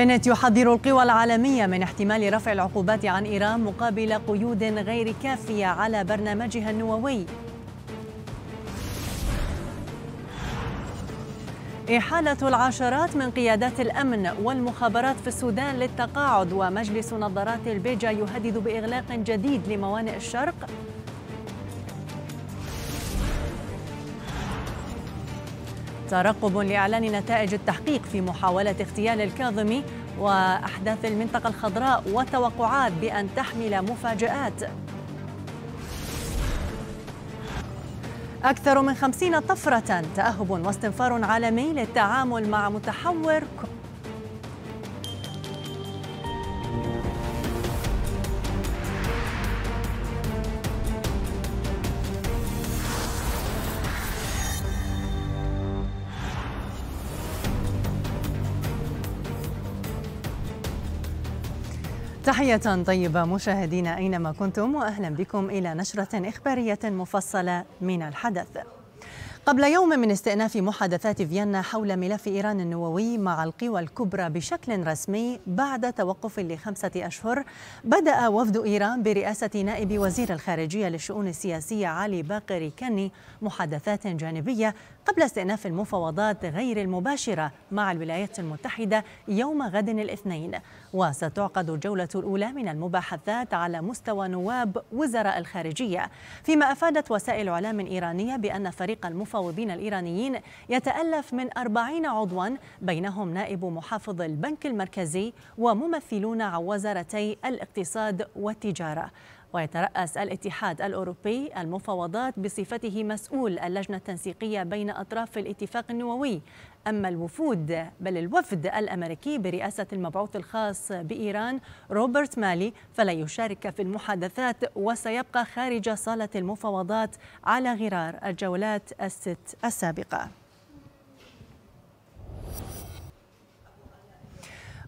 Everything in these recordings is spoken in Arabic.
بنت يحذر القوى العالمية من احتمال رفع العقوبات عن إيران مقابل قيود غير كافية على برنامجها النووي إحالة العشرات من قيادات الأمن والمخابرات في السودان للتقاعد ومجلس نظارات البيجا يهدد بإغلاق جديد لموانئ الشرق ترقب لإعلان نتائج التحقيق في محاولة اغتيال الكاظمي وأحداث المنطقة الخضراء وتوقعات بأن تحمل مفاجآت أكثر من خمسين طفرة تأهب واستنفار عالمي للتعامل مع متحور تحية طيبة مشاهدينا أينما كنتم وأهلا بكم إلى نشرة إخبارية مفصلة من الحدث قبل يوم من استئناف محادثات فيينا حول ملف إيران النووي مع القوى الكبرى بشكل رسمي بعد توقف لخمسة أشهر بدأ وفد إيران برئاسة نائب وزير الخارجية للشؤون السياسية علي باقر كني محادثات جانبية قبل استئناف المفاوضات غير المباشرة مع الولايات المتحدة يوم غد الاثنين وستعقد الجولة الأولى من المباحثات على مستوى نواب وزراء الخارجية فيما أفادت وسائل إعلام إيرانية بأن فريق المفاوضات المفاوضين الإيرانيين يتألف من أربعين عضوا بينهم نائب محافظ البنك المركزي وممثلون عن وزارتي الاقتصاد والتجارة ويترأس الاتحاد الأوروبي المفاوضات بصفته مسؤول اللجنة التنسيقية بين أطراف الاتفاق النووي أما الوفود بل الوفد الأمريكي برئاسة المبعوث الخاص بإيران روبرت مالي فلا يشارك في المحادثات وسيبقى خارج صالة المفاوضات على غرار الجولات الست السابقة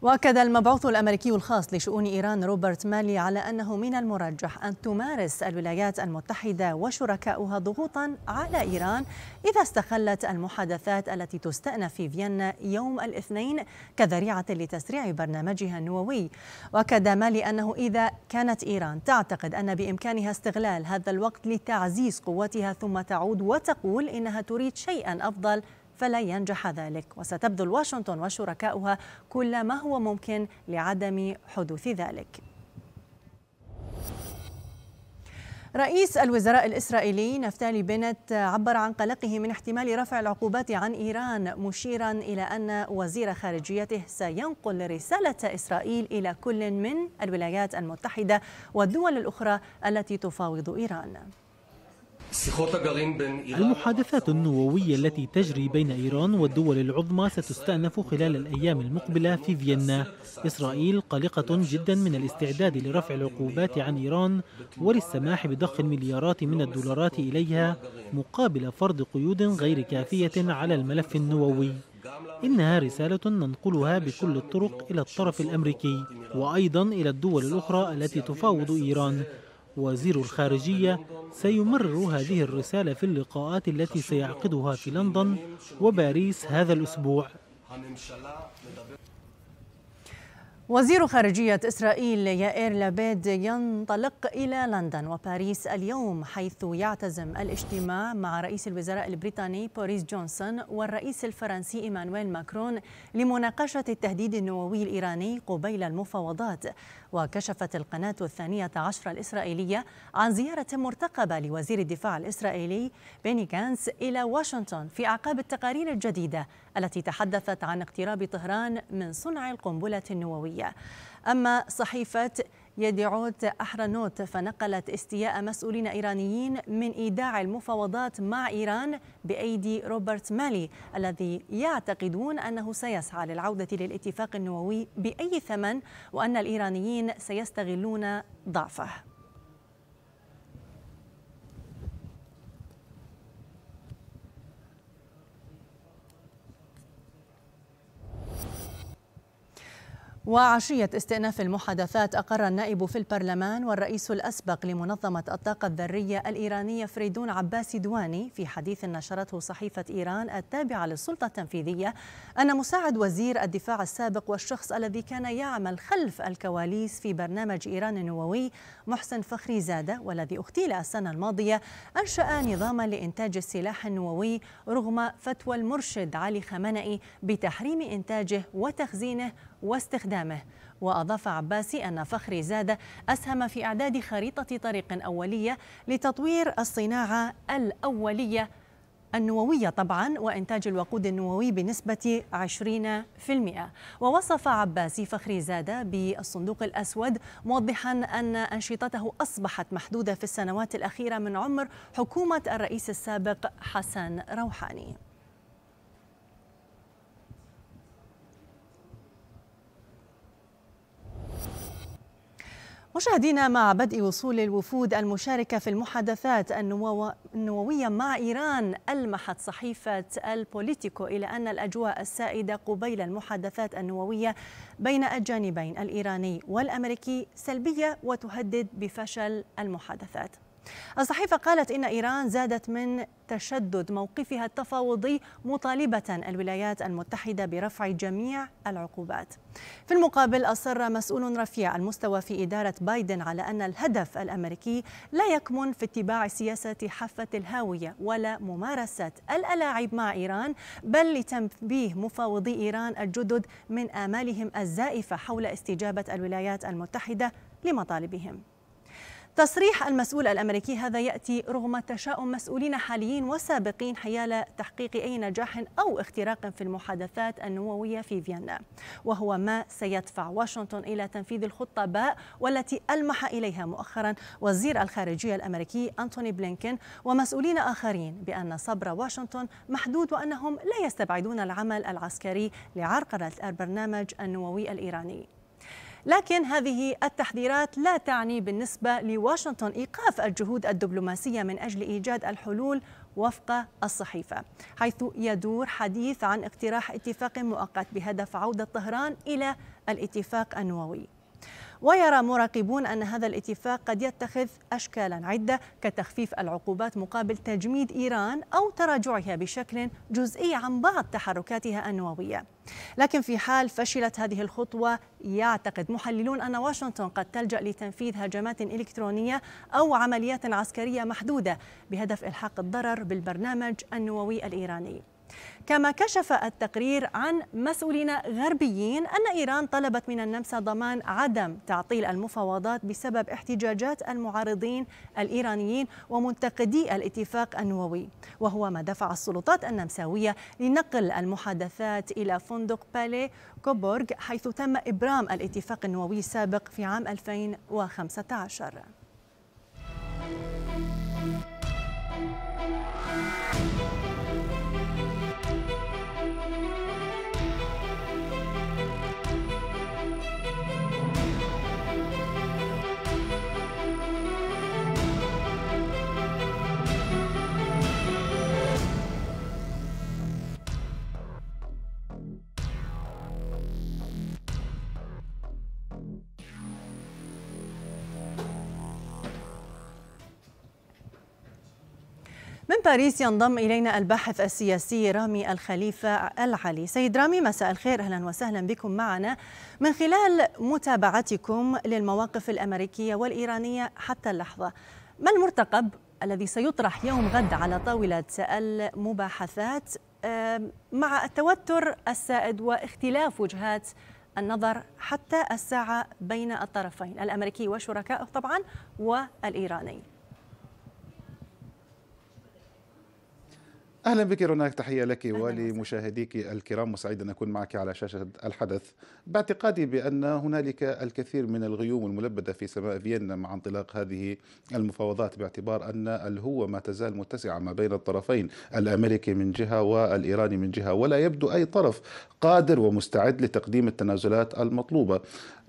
واكد المبعوث الامريكي الخاص لشؤون ايران روبرت مالي على انه من المرجح ان تمارس الولايات المتحده وشركاؤها ضغوطا على ايران اذا استخلت المحادثات التي تستأنف في فيينا يوم الاثنين كذريعه لتسريع برنامجها النووي واكد مالي انه اذا كانت ايران تعتقد ان بامكانها استغلال هذا الوقت لتعزيز قوتها ثم تعود وتقول انها تريد شيئا افضل فلا ينجح ذلك وستبذل واشنطن وشركاؤها كل ما هو ممكن لعدم حدوث ذلك رئيس الوزراء الإسرائيلي نفتالي بنت عبر عن قلقه من احتمال رفع العقوبات عن إيران مشيرا إلى أن وزير خارجيته سينقل رسالة إسرائيل إلى كل من الولايات المتحدة والدول الأخرى التي تفاوض إيران المحادثات النووية التي تجري بين إيران والدول العظمى ستستأنف خلال الأيام المقبلة في فيينا إسرائيل قلقة جدا من الاستعداد لرفع العقوبات عن إيران وللسماح بضخ المليارات من الدولارات إليها مقابل فرض قيود غير كافية على الملف النووي إنها رسالة ننقلها بكل الطرق إلى الطرف الأمريكي وأيضا إلى الدول الأخرى التي تفاوض إيران وزير الخارجية سيمرر هذه الرسالة في اللقاءات التي سيعقدها في لندن وباريس هذا الأسبوع وزير خارجية إسرائيل يائر لابيد ينطلق إلى لندن وباريس اليوم حيث يعتزم الاجتماع مع رئيس الوزراء البريطاني بوريس جونسون والرئيس الفرنسي إيمانويل ماكرون لمناقشة التهديد النووي الإيراني قبيل المفاوضات وكشفت القناة الثانية عشر الإسرائيلية عن زيارة مرتقبة لوزير الدفاع الإسرائيلي بيني غانس إلى واشنطن في أعقاب التقارير الجديدة التي تحدثت عن اقتراب طهران من صنع القنبلة النووية أما صحيفة يديعوت أحرنوت فنقلت استياء مسؤولين إيرانيين من إيداع المفاوضات مع إيران بأيدي روبرت مالي الذي يعتقدون أنه سيسعى للعودة للاتفاق النووي بأي ثمن وأن الإيرانيين سيستغلون ضعفه وعشية استئناف المحادثات أقر النائب في البرلمان والرئيس الأسبق لمنظمة الطاقة الذرية الإيرانية فريدون عباس دواني في حديث نشرته صحيفة إيران التابعة للسلطة التنفيذية أن مساعد وزير الدفاع السابق والشخص الذي كان يعمل خلف الكواليس في برنامج إيران النووي محسن فخري زادة والذي اغتيل السنة الماضية أنشأ نظاما لإنتاج السلاح النووي رغم فتوى المرشد علي خمنئي بتحريم إنتاجه وتخزينه واستخدامه وأضاف عباسي أن فخري زاد أسهم في إعداد خريطة طريق أولية لتطوير الصناعة الأولية النووية طبعا وإنتاج الوقود النووي بنسبة 20% ووصف عباسي فخري زادة بالصندوق الأسود موضحا أن أنشطته أصبحت محدودة في السنوات الأخيرة من عمر حكومة الرئيس السابق حسن روحاني مشاهدينا مع بدء وصول الوفود المشاركة في المحادثات النووية مع إيران ألمحت صحيفة البوليتيكو إلى أن الأجواء السائدة قبيل المحادثات النووية بين الجانبين الإيراني والأمريكي سلبية وتهدد بفشل المحادثات الصحيفة قالت إن إيران زادت من تشدد موقفها التفاوضي مطالبة الولايات المتحدة برفع جميع العقوبات. في المقابل أصر مسؤول رفيع المستوى في إدارة بايدن على أن الهدف الأمريكي لا يكمن في اتباع سياسة حافة الهاوية ولا ممارسة الألاعب مع إيران بل لتنبيه مفاوضي إيران الجدد من آمالهم الزائفة حول استجابة الولايات المتحدة لمطالبهم. تصريح المسؤول الامريكي هذا ياتي رغم تشاؤم مسؤولين حاليين وسابقين حيال تحقيق اي نجاح او اختراق في المحادثات النوويه في فيينا وهو ما سيدفع واشنطن الى تنفيذ الخطه باء والتي المح اليها مؤخرا وزير الخارجيه الامريكي انتوني بلينكن ومسؤولين اخرين بان صبر واشنطن محدود وانهم لا يستبعدون العمل العسكري لعرقله البرنامج النووي الايراني لكن هذه التحذيرات لا تعني بالنسبة لواشنطن إيقاف الجهود الدبلوماسية من أجل إيجاد الحلول وفق الصحيفة حيث يدور حديث عن اقتراح اتفاق مؤقت بهدف عودة طهران إلى الاتفاق النووي ويرى مراقبون أن هذا الاتفاق قد يتخذ أشكالا عدة كتخفيف العقوبات مقابل تجميد إيران أو تراجعها بشكل جزئي عن بعض تحركاتها النووية لكن في حال فشلت هذه الخطوة يعتقد محللون أن واشنطن قد تلجأ لتنفيذ هجمات إلكترونية أو عمليات عسكرية محدودة بهدف إلحاق الضرر بالبرنامج النووي الإيراني كما كشف التقرير عن مسؤولين غربيين أن إيران طلبت من النمسا ضمان عدم تعطيل المفاوضات بسبب احتجاجات المعارضين الإيرانيين ومنتقدي الاتفاق النووي وهو ما دفع السلطات النمساوية لنقل المحادثات إلى فندق بالي كوبورغ حيث تم إبرام الاتفاق النووي السابق في عام 2015 باريس ينضم إلينا الباحث السياسي رامي الخليفة العلي سيد رامي مساء الخير أهلا وسهلا بكم معنا من خلال متابعتكم للمواقف الأمريكية والإيرانية حتى اللحظة ما المرتقب الذي سيطرح يوم غد على طاولة المباحثات مع التوتر السائد واختلاف وجهات النظر حتى الساعة بين الطرفين الأمريكي وشركائه طبعا والإيراني اهلا بك روناك تحيه لك ولمشاهديك الكرام وسعيد ان اكون معك على شاشه الحدث باعتقادي بان هنالك الكثير من الغيوم الملبده في سماء فيينا مع انطلاق هذه المفاوضات باعتبار ان الهوة ما تزال متسعه ما بين الطرفين الامريكي من جهه والايراني من جهه ولا يبدو اي طرف قادر ومستعد لتقديم التنازلات المطلوبه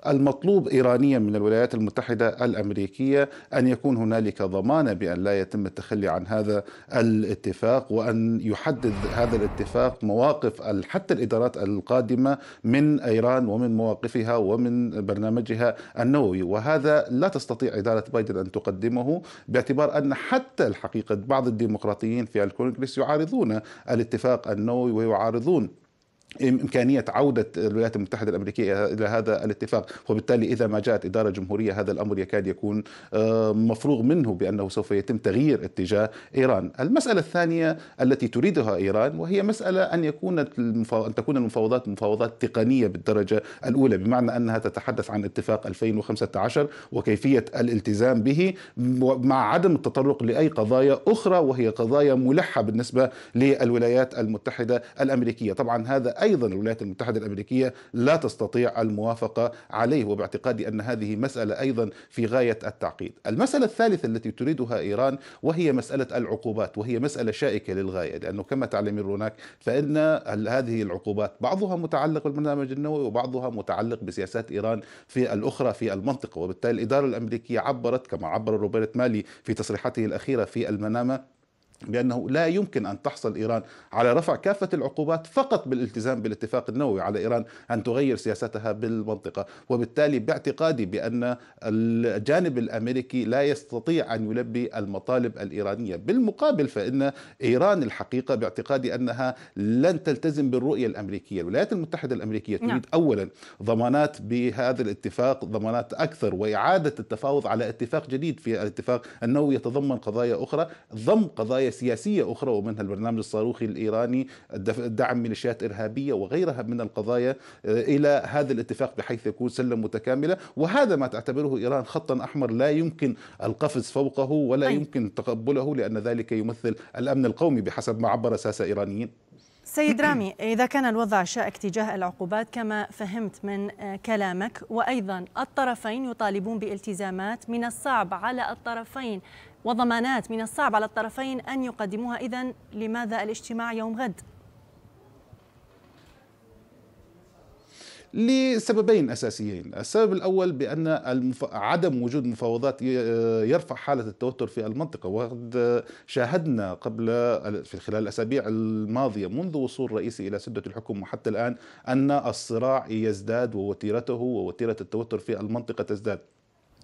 المطلوب إيرانيا من الولايات المتحدة الأمريكية أن يكون هنالك ضمانة بأن لا يتم التخلي عن هذا الاتفاق وأن يحدد هذا الاتفاق مواقف حتى الإدارات القادمة من إيران ومن مواقفها ومن برنامجها النووي وهذا لا تستطيع إدارة بايدن أن تقدمه باعتبار أن حتى الحقيقة بعض الديمقراطيين في الكونغرس يعارضون الاتفاق النووي ويعارضون إمكانية عودة الولايات المتحدة الأمريكية إلى هذا الاتفاق وبالتالي إذا ما جاءت إدارة جمهورية هذا الأمر يكاد يكون آه، مفروغ منه بأنه سوف يتم تغيير اتجاه إيران المسألة الثانية التي تريدها إيران وهي مسألة أن يكون أن تكون المفاوضات مفاوضات تقنية بالدرجة الأولى بمعنى أنها تتحدث عن اتفاق 2015 وكيفية الالتزام به مع عدم التطرق لأي قضايا أخرى وهي قضايا ملحة بالنسبة للولايات المتحدة الأمريكية طبعا هذا أيضا الولايات المتحدة الأمريكية لا تستطيع الموافقة عليه وباعتقادي أن هذه مسألة أيضا في غاية التعقيد المسألة الثالثة التي تريدها إيران وهي مسألة العقوبات وهي مسألة شائكة للغاية لأنه كما تعلمين هناك فإن هذه العقوبات بعضها متعلق بالبرنامج النووي وبعضها متعلق بسياسات إيران في الأخرى في المنطقة وبالتالي الإدارة الأمريكية عبرت كما عبر روبرت مالي في تصريحاته الأخيرة في المنامة بأنه لا يمكن أن تحصل إيران على رفع كافة العقوبات فقط بالالتزام بالاتفاق النووي على إيران أن تغير سياستها بالمنطقة وبالتالي باعتقادي بأن الجانب الأمريكي لا يستطيع أن يلبي المطالب الإيرانية بالمقابل فإن إيران الحقيقة باعتقادي أنها لن تلتزم بالرؤية الأمريكية الولايات المتحدة الأمريكية تريد نعم. أولا ضمانات بهذا الاتفاق ضمانات أكثر وإعادة التفاوض على اتفاق جديد في الاتفاق النووي يتضمن قضايا أخرى ضم قضايا سياسية أخرى ومنها البرنامج الصاروخي الإيراني دعم ميليشيات إرهابية وغيرها من القضايا آه، إلى هذا الاتفاق بحيث يكون سلة متكاملة وهذا ما تعتبره إيران خطا أحمر لا يمكن القفز فوقه ولا طيب. يمكن تقبله لأن ذلك يمثل الأمن القومي بحسب ما عبر ساسة إيرانيين سيد رامي إذا كان الوضع شائك تجاه العقوبات كما فهمت من آه، كلامك وأيضا الطرفين يطالبون بالتزامات من الصعب على الطرفين وضمانات من الصعب على الطرفين أن يقدموها إذا لماذا الاجتماع يوم غد؟ لسببين اساسيين، السبب الاول بان المف... عدم وجود مفاوضات يرفع حاله التوتر في المنطقه وقد شاهدنا قبل في خلال الاسابيع الماضيه منذ وصول رئيسي الى سده الحكم وحتى الان ان الصراع يزداد ووتيرته ووتيره التوتر في المنطقه تزداد.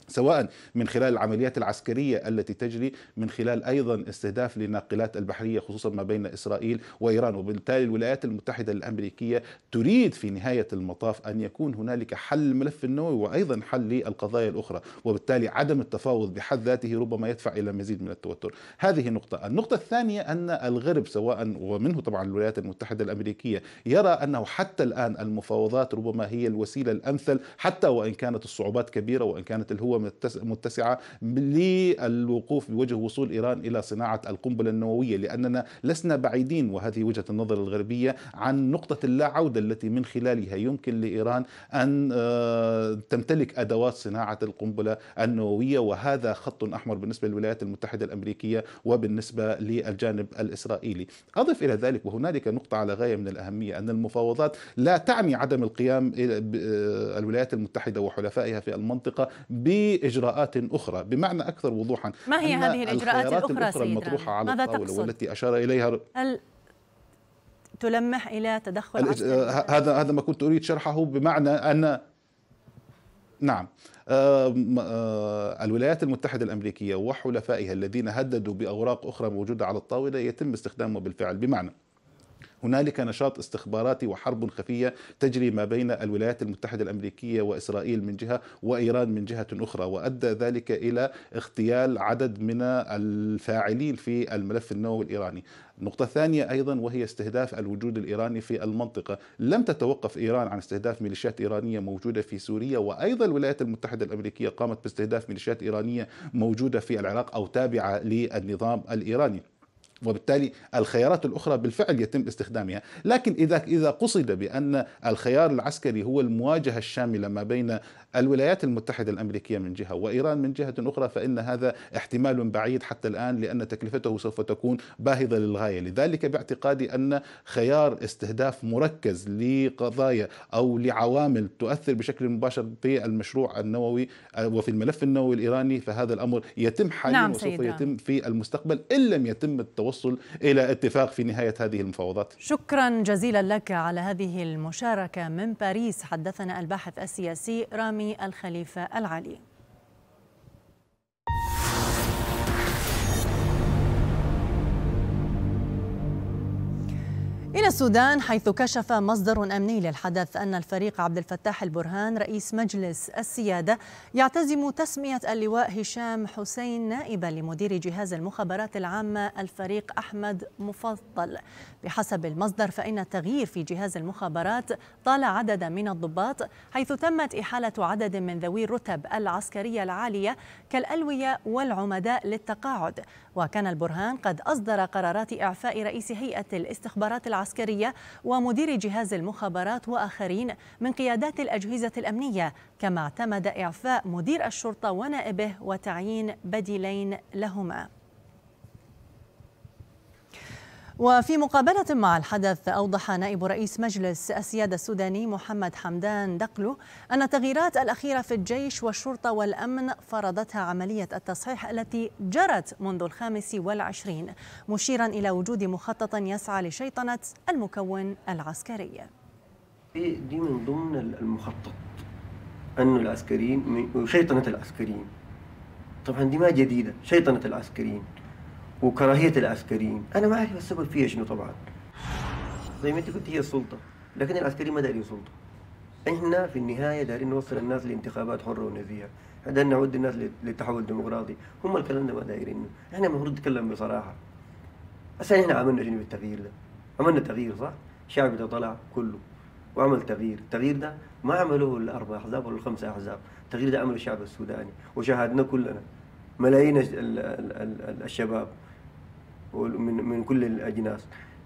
سواء من خلال العمليات العسكرية التي تجري من خلال أيضا استهداف للناقلات البحرية خصوصا ما بين إسرائيل وإيران وبالتالي الولايات المتحدة الأمريكية تريد في نهاية المطاف أن يكون هنالك حل الملف النووي وأيضا حل للقضايا الأخرى وبالتالي عدم التفاوض بحد ذاته ربما يدفع إلى مزيد من التوتر هذه نقطة النقطة الثانية أن الغرب سواء ومنه طبعا الولايات المتحدة الأمريكية يرى أنه حتى الآن المفاوضات ربما هي الوسيلة الأمثل حتى وإن كانت الصعوبات كبيرة وإن كانت الهوة متسعة للوقوف بوجه وصول إيران إلى صناعة القنبلة النووية لأننا لسنا بعيدين وهذه وجهة النظر الغربية عن نقطة لا عودة التي من خلالها يمكن لإيران أن آه، تمتلك أدوات صناعة القنبلة النووية وهذا خط أحمر بالنسبة للولايات المتحدة الأمريكية وبالنسبة للجانب الإسرائيلي أضف إلى ذلك وهنالك نقطة على غاية من الأهمية أن المفاوضات لا تعني عدم القيام آه، الولايات المتحدة وحلفائها في المنطقة ب اجراءات اخرى بمعنى اكثر وضوحا ما هي هذه الاجراءات الاخرى, الأخرى المطروحه على ماذا الطاوله تقصد؟ والتي اشار اليها ال... تلمح الى تدخل الإج... آه، هذا هذا ما كنت اريد شرحه بمعنى ان نعم آه، آه، الولايات المتحدة الأمريكية وحلفائها الذين هددوا بأوراق أخرى موجودة على الطاولة يتم استخدامها بالفعل بمعنى هنالك نشاط استخباراتي وحرب خفية تجري ما بين الولايات المتحدة الأمريكية وإسرائيل من جهة وإيران من جهة أخرى وأدى ذلك إلى اغتيال عدد من الفاعلين في الملف النووي الإيراني النقطة الثانية أيضا وهي استهداف الوجود الإيراني في المنطقة لم تتوقف إيران عن استهداف ميليشيات إيرانية موجودة في سوريا وأيضا الولايات المتحدة الأمريكية قامت باستهداف ميليشيات إيرانية موجودة في العراق أو تابعة للنظام الإيراني وبالتالي الخيارات الأخرى بالفعل يتم استخدامها لكن إذا إذا قصد بأن الخيار العسكري هو المواجهة الشاملة ما بين الولايات المتحدة الأمريكية من جهة وإيران من جهة أخرى فإن هذا احتمال بعيد حتى الآن لأن تكلفته سوف تكون باهظة للغاية لذلك باعتقادي أن خيار استهداف مركز لقضايا أو لعوامل تؤثر بشكل مباشر في المشروع النووي وفي الملف النووي الإيراني فهذا الأمر يتم حاليا نعم وسوف يتم في المستقبل إن لم يتم التوصل إلى اتفاق في نهاية هذه المفاوضات شكرا جزيلا لك على هذه المشاركة من باريس حدثنا الباحث السياسي رامي حرم الخليفة العلي إلى السودان حيث كشف مصدر أمني للحدث أن الفريق عبد الفتاح البرهان رئيس مجلس السيادة يعتزم تسمية اللواء هشام حسين نائبا لمدير جهاز المخابرات العامة الفريق أحمد مفضل بحسب المصدر فإن التغيير في جهاز المخابرات طال عددا من الضباط حيث تمت إحالة عدد من ذوي الرتب العسكرية العالية كالألوية والعمداء للتقاعد وكان البرهان قد أصدر قرارات إعفاء رئيس هيئة الاستخبارات العسكرية ومدير جهاز المخابرات وآخرين من قيادات الأجهزة الأمنية كما اعتمد إعفاء مدير الشرطة ونائبه وتعيين بديلين لهما وفي مقابلة مع الحدث أوضح نائب رئيس مجلس السيادة السوداني محمد حمدان دقلو أن التغييرات الأخيرة في الجيش والشرطة والأمن فرضتها عملية التصحيح التي جرت منذ الخامس والعشرين مشيرا إلى وجود مخطط يسعى لشيطنة المكون العسكري دي من ضمن المخطط أن العسكريين شيطنة العسكريين طبعا دي ما جديدة شيطنة العسكريين وكراهيه العسكريين، انا ما اعرف السبب فيها شنو طبعا. زي ما انت قلت هي السلطه، لكن العسكريين ما دارين سلطه. احنا في النهايه دارين نوصل الناس لانتخابات حره ونزيهه، دارين نعود الناس للتحول الديمقراطي، هم الكلام ده ما دايرينه، احنا المفروض نتكلم بصراحه. بس احنا عملنا شنو بالتغيير ده؟ عملنا تغيير صح؟ الشعب ده طلع كله وعمل تغيير، التغيير ده ما عملوه الاربع احزاب ولا الخمسه احزاب، التغيير ده عمله الشعب السوداني وشاهدناه كلنا ملايين الشباب من من كل الاجناس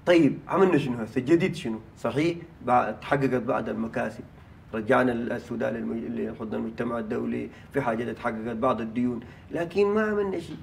طيب عملنا شنو هسه جديد شنو صحيح بعد تحققت بعض المكاسب رجعنا السودان لحضن المجتمع الدولي في حاجات تحققت بعض الديون لكن ما عملنا شيء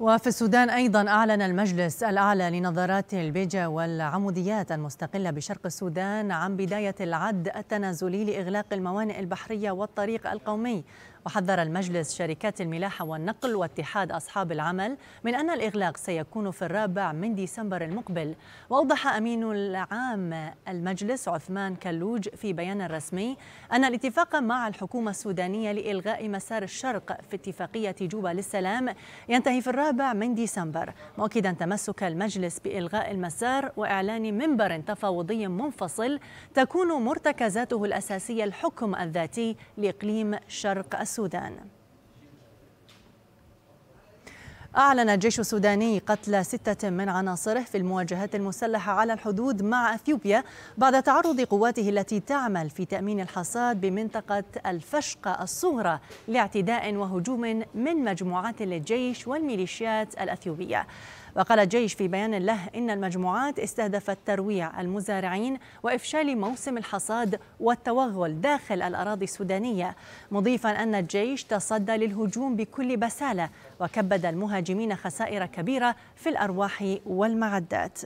وفي السودان أيضا أعلن المجلس الأعلى لنظارات البيجا والعموديات المستقلة بشرق السودان عن بداية العد التنازلي لإغلاق الموانئ البحرية والطريق القومي وحذر المجلس شركات الملاحة والنقل واتحاد أصحاب العمل من أن الإغلاق سيكون في الرابع من ديسمبر المقبل وأوضح أمين العام المجلس عثمان كلوج في بيان رسمي أن الاتفاق مع الحكومة السودانية لإلغاء مسار الشرق في اتفاقية جوبا للسلام ينتهي في الرابع من ديسمبر مؤكدا تمسك المجلس بإلغاء المسار وإعلان منبر تفاوضي منفصل تكون مرتكزاته الأساسية الحكم الذاتي لإقليم شرق السودان السودان أعلن الجيش السوداني قتل ستة من عناصره في المواجهات المسلحة على الحدود مع أثيوبيا بعد تعرض قواته التي تعمل في تأمين الحصاد بمنطقة الفشقة الصغرى لاعتداء وهجوم من مجموعات للجيش والميليشيات الأثيوبية وقال الجيش في بيان له إن المجموعات استهدفت ترويع المزارعين وإفشال موسم الحصاد والتوغل داخل الأراضي السودانية مضيفا أن الجيش تصدى للهجوم بكل بسالة وكبد المهاجمين خسائر كبيرة في الأرواح والمعدات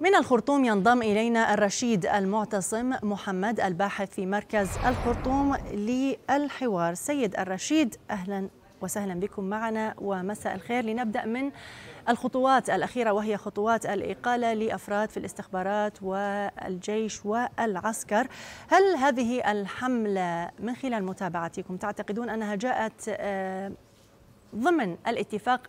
من الخرطوم ينضم إلينا الرشيد المعتصم محمد الباحث في مركز الخرطوم للحوار سيد الرشيد أهلا وسهلا بكم معنا ومساء الخير لنبدأ من الخطوات الأخيرة وهي خطوات الإقالة لأفراد في الاستخبارات والجيش والعسكر هل هذه الحملة من خلال متابعتكم تعتقدون أنها جاءت آه، ضمن الاتفاق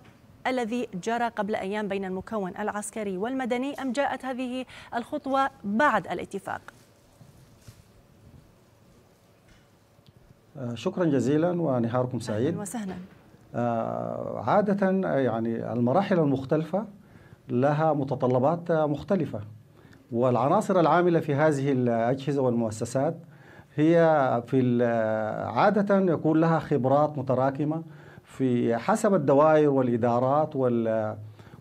الذي جرى قبل أيام بين المكون العسكري والمدني أم جاءت هذه الخطوة بعد الاتفاق؟ آه، شكرا جزيلا ونهاركم سعيد اهلا وسهلا آه، عادة يعني المراحل المختلفة لها متطلبات مختلفة والعناصر العاملة في هذه الأجهزة والمؤسسات هي في عادة يكون لها خبرات متراكمة في حسب الدوائر والإدارات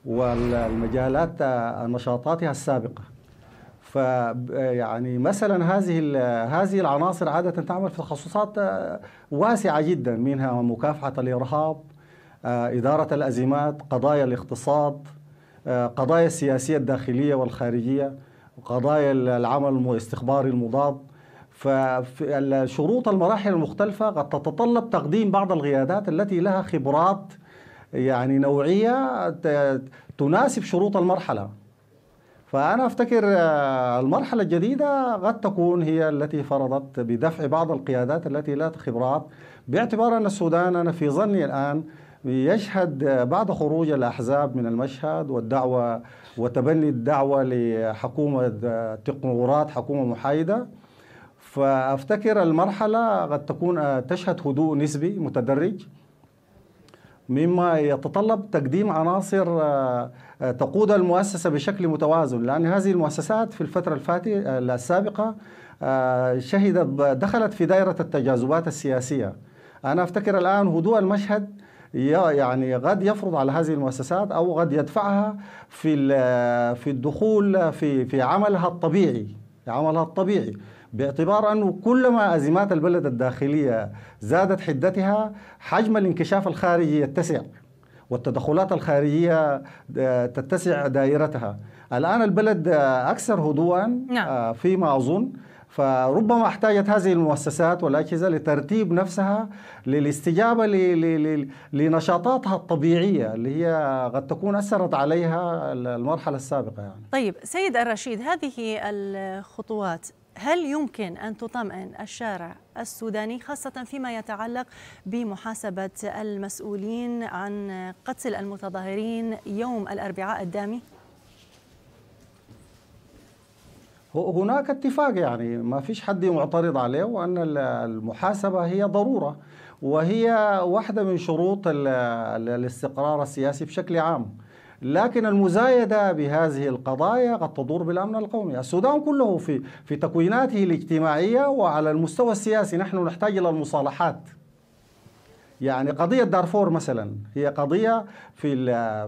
والمجالات نشاطاتها السابقه يعني مثلا هذه هذه العناصر عاده تعمل في تخصصات آه، واسعه جدا منها مكافحه الارهاب آه، اداره الازمات قضايا الاقتصاد آه، قضايا السياسيه الداخليه والخارجيه قضايا العمل الاستخباري المضاد فشروط المراحل المختلفة قد تتطلب تقديم بعض القيادات التي لها خبرات يعني نوعية تناسب شروط المرحلة فأنا أفتكر آه، المرحلة الجديدة قد تكون هي التي فرضت بدفع بعض القيادات التي لا خبرات باعتبار أن السودان أنا في ظني الآن يشهد بعد خروج الأحزاب من المشهد والدعوة وتبني الدعوة لحكومة تقنورات حكومة محايدة فأفتكر المرحلة قد تكون آه، تشهد هدوء نسبي متدرج مما يتطلب تقديم عناصر آه، آه، تقود المؤسسة بشكل متوازن لأن هذه المؤسسات في الفترة آه، السابقة شهدت دخلت في دائرة التجاذبات السياسية أنا أفتكر الآن هدوء المشهد يعني قد يفرض على هذه المؤسسات أو قد يدفعها في في الدخول في في عملها الطبيعي عملها الطبيعي باعتبار أنه كلما أزمات البلد الداخلية زادت حدتها حجم الانكشاف الخارجي يتسع والتدخلات الخارجية آه، تتسع دائرتها الآن البلد آه، أكثر هدوءا آه، نعم. فيما أظن فربما احتاجت هذه المؤسسات والأجهزة لترتيب نفسها للاستجابة لنشاطاتها الطبيعية اللي هي قد تكون أثرت عليها المرحلة السابقة يعني. طيب سيد الرشيد هذه الخطوات هل يمكن أن تطمئن الشارع السوداني خاصة فيما يتعلق بمحاسبة المسؤولين عن قتل المتظاهرين يوم الأربعاء الدامي؟ هناك اتفاق يعني ما فيش حد معترض عليه وأن المحاسبة هي ضرورة وهي واحدة من شروط الاستقرار السياسي بشكل عام لكن المزايدة بهذه القضايا قد تضر بالأمن القومي السودان كله في, في تكويناته الاجتماعية وعلى المستوى السياسي نحن نحتاج إلى المصالحات يعني قضية دارفور مثلا هي قضية في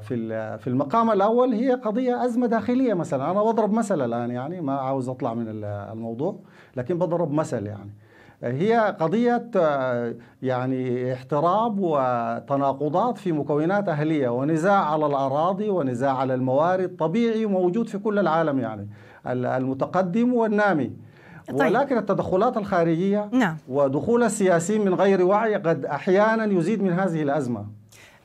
في في المقام الأول هي قضية أزمة داخلية مثلا أنا بضرب مثل الآن يعني ما عاوز أطلع من الموضوع لكن بضرب مثل يعني هي قضية يعني احتراب وتناقضات في مكونات أهلية ونزاع على الأراضي ونزاع على الموارد طبيعي موجود في كل العالم يعني المتقدم والنامي طيب. ولكن التدخلات الخارجية نعم. ودخول السياسيين من غير وعي قد أحيانا يزيد من هذه الأزمة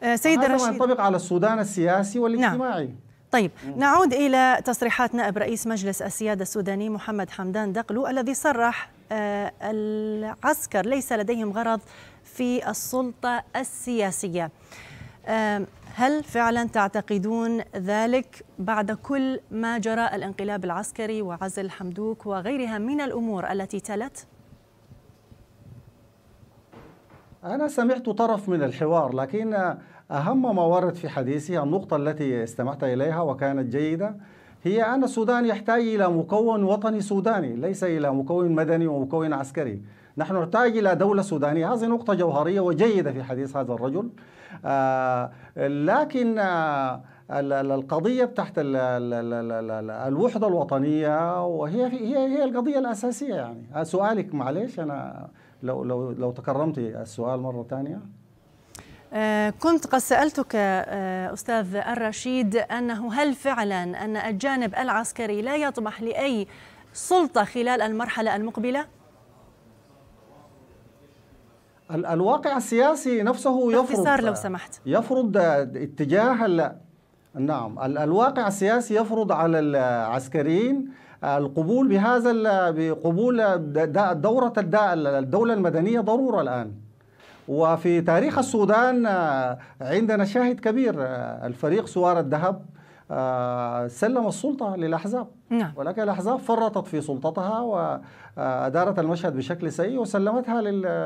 آه، سيد هذا ما ينطبق على السودان السياسي نعم. والاجتماعي نعم. طيب نعود إلى تصريحات نائب رئيس مجلس السيادة السوداني محمد حمدان دقلو الذي صرح آه، العسكر ليس لديهم غرض في السلطة السياسية آه، هل فعلا تعتقدون ذلك بعد كل ما جرى الانقلاب العسكري وعزل حمدوك وغيرها من الأمور التي تلت؟ أنا سمعت طرف من الحوار لكن أهم ما ورد في حديثي النقطة التي استمعت إليها وكانت جيدة هي أن السودان يحتاج إلى مكون وطني سوداني ليس إلى مكون مدني ومكون عسكري نحن نحتاج إلى دولة سودانية هذه نقطة جوهرية وجيدة في حديث هذا الرجل آه لكن آه القضية تحت الوحدة الوطنية وهي هي هي القضية الأساسية يعني سؤالك معلش أنا لو لو لو تكرمتي السؤال مرة ثانية آه، كنت قد سألتك آه، أستاذ الرشيد أنه هل فعلا أن الجانب العسكري لا يطمح لأي سلطة خلال المرحلة المقبلة؟ الواقع السياسي نفسه يفرض لو سمحت يفرض اتجاه نعم الواقع السياسي يفرض على العسكريين القبول بهذا بقبول دورة الدولة المدنية ضرورة الآن وفي تاريخ السودان آه، عندنا شاهد كبير آه، الفريق سوار الذهب آه، سلم السلطة للأحزاب نعم. ولكن الأحزاب فرطت في سلطتها وأدارت المشهد بشكل سيء وسلمتها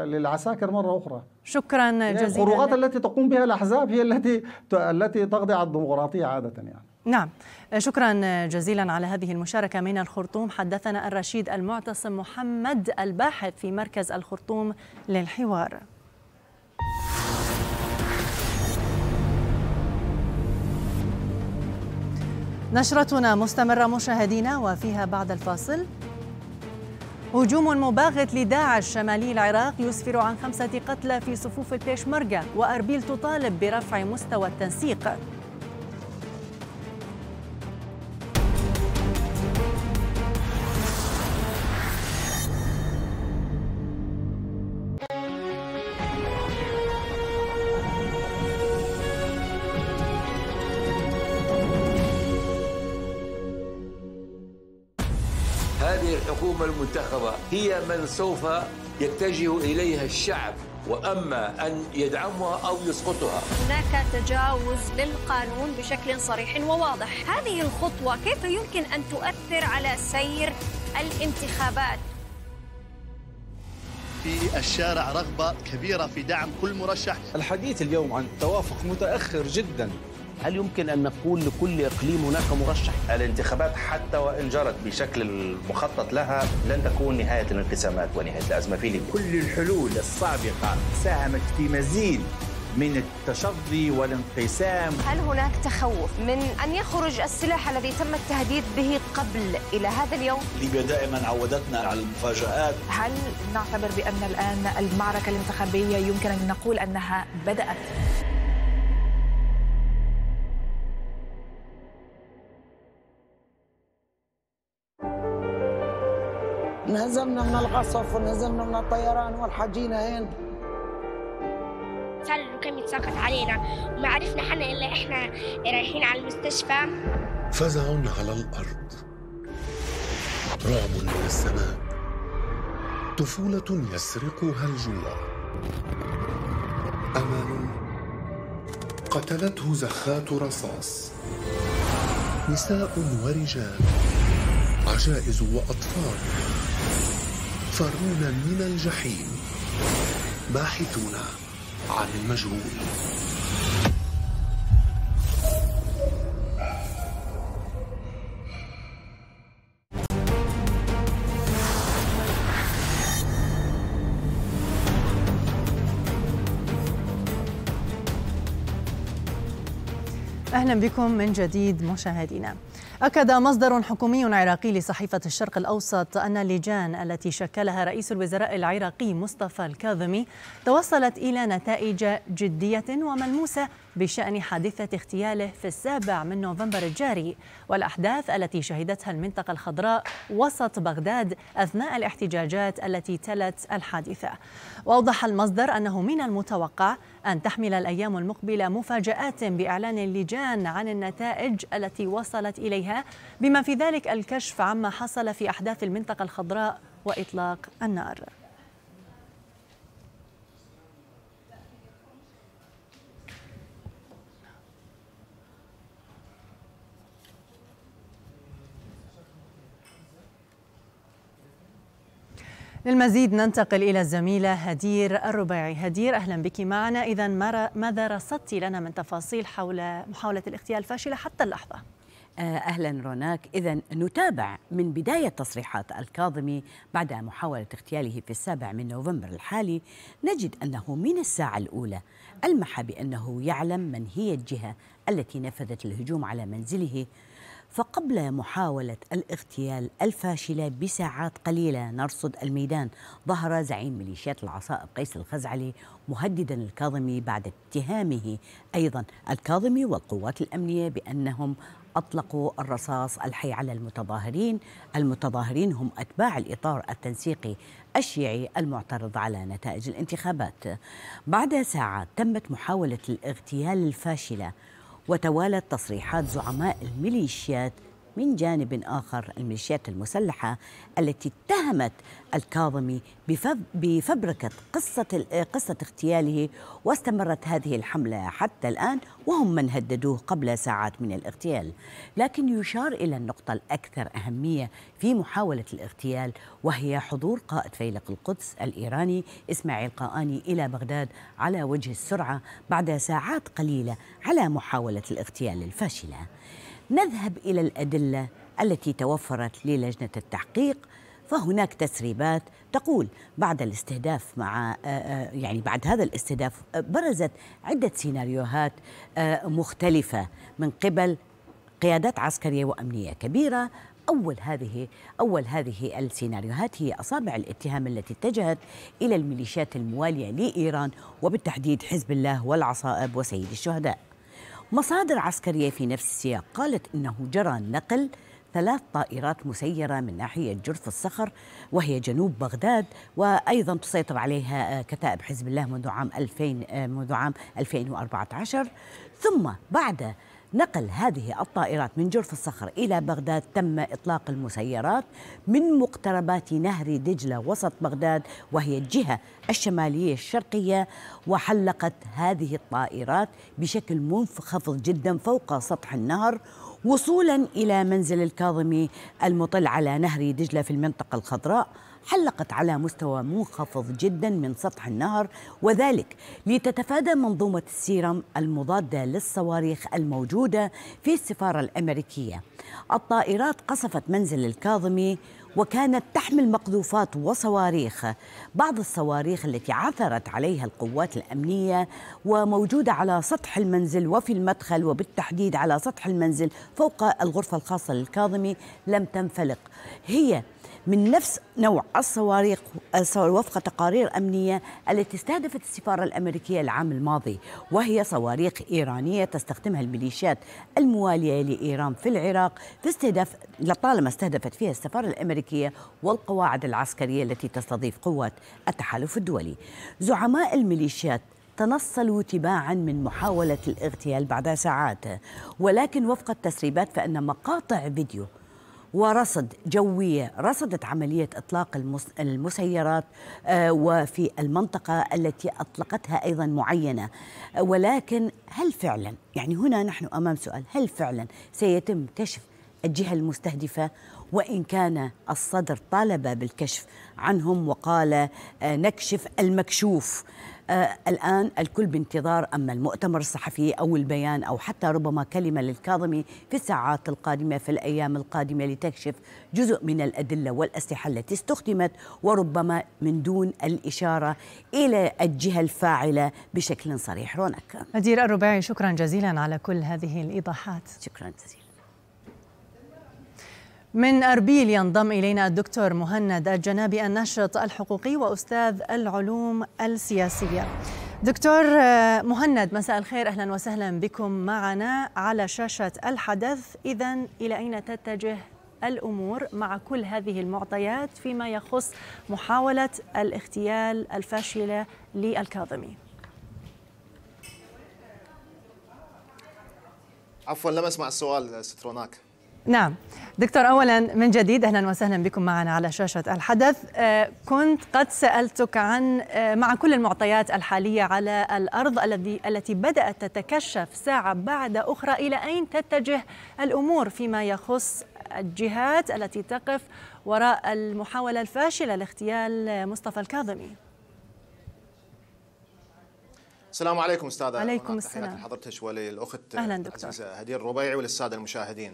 للعساكر مرة أخرى شكرا يعني جزيلا الخروقات التي تقوم بها الأحزاب هي التي التي تقضي على الديمقراطية عادة يعني نعم شكرا جزيلا على هذه المشاركة من الخرطوم حدثنا الرشيد المعتصم محمد الباحث في مركز الخرطوم للحوار نشرتنا مستمرة مشاهدينا وفيها بعد الفاصل هجوم مباغت لداعش شمالي العراق يسفر عن خمسة قتلى في صفوف البيشمركة وأربيل تطالب برفع مستوى التنسيق هي من سوف يتجه إليها الشعب واما ان يدعمها او يسقطها. هناك تجاوز للقانون بشكل صريح وواضح، هذه الخطوه كيف يمكن ان تؤثر على سير الانتخابات؟ في الشارع رغبه كبيره في دعم كل مرشح. الحديث اليوم عن توافق متاخر جدا هل يمكن أن نقول لكل إقليم هناك مرشح؟ الانتخابات حتى وإن جرت بشكل المخطط لها لن تكون نهاية الانقسامات ونهاية الأزمة في ليبيا كل الحلول السابقة ساهمت في مزيد من التشظي والانقسام هل هناك تخوف من أن يخرج السلاح الذي تم التهديد به قبل إلى هذا اليوم؟ ليبيا دائما عودتنا على المفاجآت هل نعتبر بأن الآن المعركة الانتخابية يمكن أن نقول أنها بدأت؟ انهزمنا من القصف وانهزمنا من الطيران والحجينا هين صار كم يتساقط علينا وما عرفنا حنا الا احنا رايحين على المستشفى فزع على الارض رعب من السماء طفولة يسرقها الجوع أمل قتلته زخات رصاص نساء ورجال عجائز وأطفال مستنفرون من الجحيم باحثون عن المجهول اهلا بكم من جديد مشاهدينا أكد مصدر حكومي عراقي لصحيفة الشرق الأوسط أن اللجان التي شكلها رئيس الوزراء العراقي مصطفى الكاظمي توصلت إلى نتائج جدية وملموسة بشأن حادثة اغتياله في السابع من نوفمبر الجاري والأحداث التي شهدتها المنطقة الخضراء وسط بغداد أثناء الاحتجاجات التي تلت الحادثة وأوضح المصدر أنه من المتوقع أن تحمل الأيام المقبلة مفاجآت بإعلان اللجان عن النتائج التي وصلت إليها بما في ذلك الكشف عما حصل في أحداث المنطقة الخضراء وإطلاق النار للمزيد ننتقل إلى الزميلة هدير الرباعي هدير أهلا بك معنا إذا ماذا رصدت لنا من تفاصيل حول محاولة الاغتيال الفاشلة حتى اللحظة؟ آه، اهلا روناك اذا نتابع من بدايه تصريحات الكاظمي بعد محاوله اغتياله في السابع من نوفمبر الحالي نجد انه من الساعه الاولى المح بانه يعلم من هي الجهه التي نفذت الهجوم على منزله فقبل محاولة الاغتيال الفاشلة بساعات قليلة نرصد الميدان ظهر زعيم ميليشيات العصائب قيس الخزعلي مهددا الكاظمي بعد اتهامه أيضا الكاظمي والقوات الأمنية بأنهم أطلقوا الرصاص الحي على المتظاهرين المتظاهرين هم أتباع الإطار التنسيقي الشيعي المعترض على نتائج الانتخابات بعد ساعات تمت محاولة الاغتيال الفاشلة وتوالت تصريحات زعماء الميليشيات من جانب آخر الميليشيات المسلحة التي اتهمت الكاظمي بفبركة قصة قصة اغتياله واستمرت هذه الحملة حتى الآن وهم من هددوه قبل ساعات من الاغتيال لكن يشار إلى النقطة الأكثر أهمية في محاولة الاغتيال وهي حضور قائد فيلق القدس الإيراني إسماعيل قاني إلى بغداد على وجه السرعة بعد ساعات قليلة على محاولة الاغتيال الفاشلة نذهب إلى الأدلة التي توفرت للجنة التحقيق فهناك تسريبات تقول بعد الاستهداف مع آه، آه، يعني بعد هذا الاستهداف برزت عدة سيناريوهات آه، مختلفة من قبل قيادات عسكرية وأمنية كبيرة أول هذه أول هذه السيناريوهات هي أصابع الاتهام التي اتجهت إلى الميليشيات الموالية لإيران وبالتحديد حزب الله والعصائب وسيد الشهداء مصادر عسكرية في نفس السياق قالت إنه جرى نقل ثلاث طائرات مسيرة من ناحية جرف الصخر وهي جنوب بغداد وأيضا تسيطر عليها آه، كتائب حزب الله منذ عام 2000 آه، منذ عام 2014 ثم بعد نقل هذه الطائرات من جرف الصخر إلى بغداد تم إطلاق المسيرات من مقتربات نهر دجلة وسط بغداد وهي الجهة الشمالية الشرقية وحلقت هذه الطائرات بشكل منخفض جدا فوق سطح النهر وصولا إلى منزل الكاظمي المطل على نهر دجلة في المنطقة الخضراء حلقت على مستوى منخفض جدا من سطح النهر وذلك لتتفادى منظومة السيرم المضادة للصواريخ الموجودة في السفارة الأمريكية الطائرات قصفت منزل الكاظمي وكانت تحمل مقذوفات وصواريخ بعض الصواريخ التي عثرت عليها القوات الأمنية وموجودة على سطح المنزل وفي المدخل وبالتحديد على سطح المنزل فوق الغرفة الخاصة للكاظمي لم تنفلق هي من نفس نوع الصواريخ وفق تقارير أمنية التي استهدفت السفارة الأمريكية العام الماضي وهي صواريخ إيرانية تستخدمها الميليشيات الموالية لإيران في العراق في استهداف لطالما استهدفت فيها السفارة الأمريكية والقواعد العسكرية التي تستضيف قوات التحالف الدولي زعماء الميليشيات تنصلوا تباعا من محاولة الاغتيال بعد ساعات ولكن وفق التسريبات فإن مقاطع فيديو ورصد جوية رصدت عملية إطلاق المسيرات آه، وفي المنطقة التي أطلقتها أيضا معينة ولكن هل فعلا يعني هنا نحن أمام سؤال هل فعلا سيتم كشف الجهة المستهدفة وإن كان الصدر طالب بالكشف عنهم وقال آه، نكشف المكشوف آه، الآن الكل بانتظار أما المؤتمر الصحفي أو البيان أو حتى ربما كلمة للكاظمي في الساعات القادمة في الأيام القادمة لتكشف جزء من الأدلة والأسلحة التي استخدمت وربما من دون الإشارة إلى الجهة الفاعلة بشكل صريح رونك مدير الرباعي شكرا جزيلا على كل هذه الإيضاحات شكرا جزيلا من أربيل ينضم إلينا الدكتور مهند الجنابي الناشط الحقوقي وأستاذ العلوم السياسية دكتور آه، مهند مساء الخير أهلا وسهلا بكم معنا على شاشة الحدث إذا إلى أين تتجه الامور مع كل هذه المعطيات فيما يخص محاوله الاغتيال الفاشله للكاظمي. عفوا لم اسمع السؤال ستروناك. نعم دكتور اولا من جديد اهلا وسهلا بكم معنا على شاشه الحدث آه، كنت قد سالتك عن آه، مع كل المعطيات الحاليه على الارض الذي التي بدات تتكشف ساعه بعد اخرى الى اين تتجه الامور فيما يخص الجهات التي تقف وراء المحاوله الفاشله لاغتيال مصطفى الكاظمي السلام عليكم استاذه عليكم السلام حضرتك وللاخت اهلا دكتور هدير الربيعي وللساده المشاهدين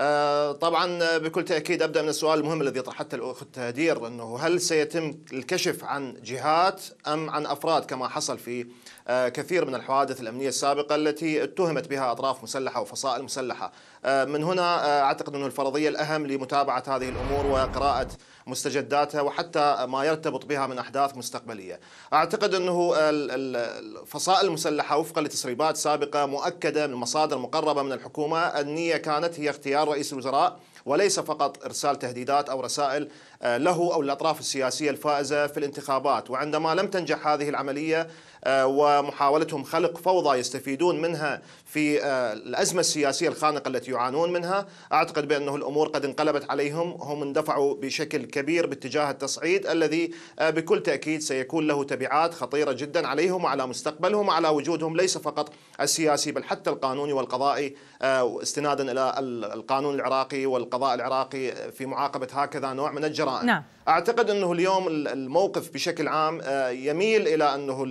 آه، طبعا آه، بكل تاكيد ابدا من السؤال المهم الذي طرحته الاخ التهدير انه هل سيتم الكشف عن جهات ام عن افراد كما حصل في آه، كثير من الحوادث الأمنية السابقة التي اتهمت بها أطراف مسلحة وفصائل مسلحة آه، من هنا آه، أعتقد أنه الفرضية الأهم لمتابعة هذه الأمور وقراءة مستجداتها وحتى ما يرتبط بها من أحداث مستقبلية أعتقد أنه الفصائل المسلحة وفقا لتسريبات سابقة مؤكدة من مصادر مقربة من الحكومة النية كانت هي اختيار رئيس الوزراء وليس فقط ارسال تهديدات او رسائل له او الاطراف السياسيه الفائزه في الانتخابات، وعندما لم تنجح هذه العمليه آه، ومحاولتهم خلق فوضى يستفيدون منها في آه، الأزمة السياسية الخانقة التي يعانون منها أعتقد بأنه الأمور قد انقلبت عليهم هم اندفعوا بشكل كبير باتجاه التصعيد الذي آه، بكل تأكيد سيكون له تبعات خطيرة جدا عليهم وعلى مستقبلهم وعلى وجودهم ليس فقط السياسي بل حتى القانوني والقضائي آه، استنادا إلى القانون العراقي والقضاء العراقي في معاقبة هكذا نوع من الجرائم نعم. أعتقد أنه اليوم الموقف بشكل عام يميل إلى أنه